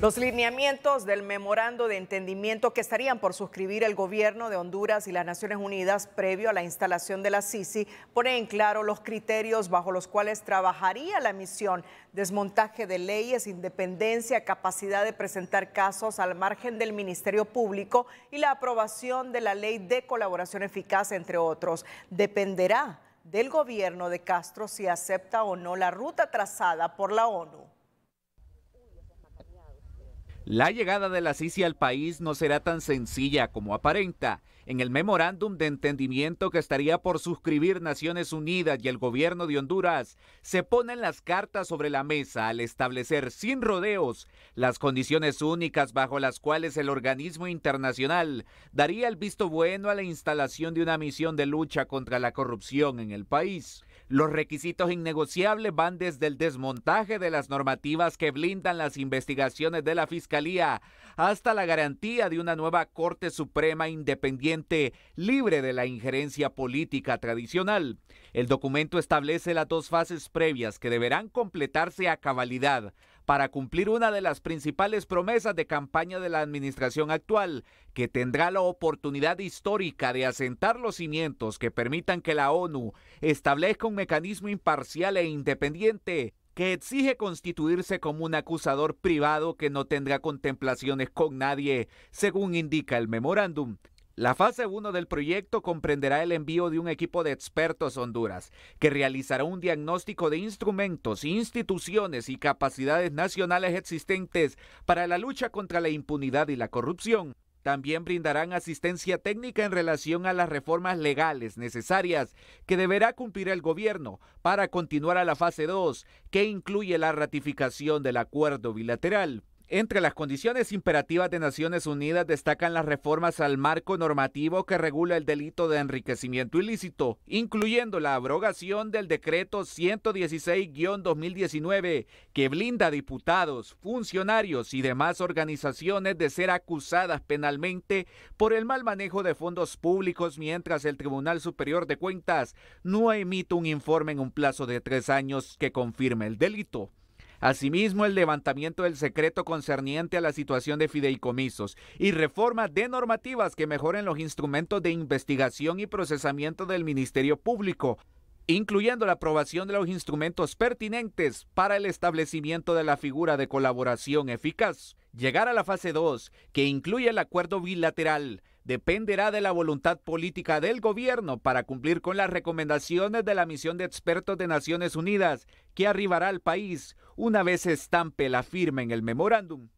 Los lineamientos del memorando de entendimiento que estarían por suscribir el gobierno de Honduras y las Naciones Unidas previo a la instalación de la Sisi ponen en claro los criterios bajo los cuales trabajaría la misión, desmontaje de leyes, independencia, capacidad de presentar casos al margen del Ministerio Público y la aprobación de la ley de colaboración eficaz, entre otros. Dependerá del gobierno de Castro si acepta o no la ruta trazada por la ONU. La llegada de la Sisi al país no será tan sencilla como aparenta. En el memorándum de entendimiento que estaría por suscribir Naciones Unidas y el gobierno de Honduras, se ponen las cartas sobre la mesa al establecer sin rodeos las condiciones únicas bajo las cuales el organismo internacional daría el visto bueno a la instalación de una misión de lucha contra la corrupción en el país. Los requisitos innegociables van desde el desmontaje de las normativas que blindan las investigaciones de la Fiscalía hasta la garantía de una nueva Corte Suprema independiente, libre de la injerencia política tradicional. El documento establece las dos fases previas que deberán completarse a cabalidad para cumplir una de las principales promesas de campaña de la administración actual, que tendrá la oportunidad histórica de asentar los cimientos que permitan que la ONU establezca un mecanismo imparcial e independiente que exige constituirse como un acusador privado que no tendrá contemplaciones con nadie, según indica el memorándum. La fase 1 del proyecto comprenderá el envío de un equipo de expertos Honduras, que realizará un diagnóstico de instrumentos, instituciones y capacidades nacionales existentes para la lucha contra la impunidad y la corrupción. También brindarán asistencia técnica en relación a las reformas legales necesarias que deberá cumplir el gobierno para continuar a la fase 2, que incluye la ratificación del acuerdo bilateral. Entre las condiciones imperativas de Naciones Unidas destacan las reformas al marco normativo que regula el delito de enriquecimiento ilícito, incluyendo la abrogación del decreto 116-2019 que blinda a diputados, funcionarios y demás organizaciones de ser acusadas penalmente por el mal manejo de fondos públicos mientras el Tribunal Superior de Cuentas no emite un informe en un plazo de tres años que confirme el delito. Asimismo, el levantamiento del secreto concerniente a la situación de fideicomisos y reforma de normativas que mejoren los instrumentos de investigación y procesamiento del Ministerio Público, incluyendo la aprobación de los instrumentos pertinentes para el establecimiento de la figura de colaboración eficaz. Llegar a la fase 2, que incluye el acuerdo bilateral dependerá de la voluntad política del gobierno para cumplir con las recomendaciones de la misión de expertos de Naciones Unidas que arribará al país una vez estampe la firma en el memorándum.